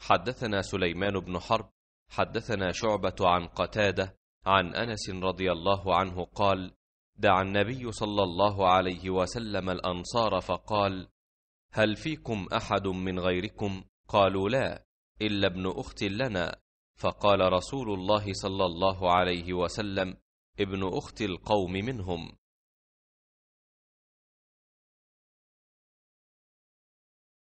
حدثنا سليمان بن حرب حدثنا شعبة عن قتادة عن أنس رضي الله عنه قال دعا النبي صلى الله عليه وسلم الأنصار فقال هل فيكم أحد من غيركم؟ قالوا لا إلا ابن أخت لنا فقال رسول الله صلى الله عليه وسلم ابن أخت القوم منهم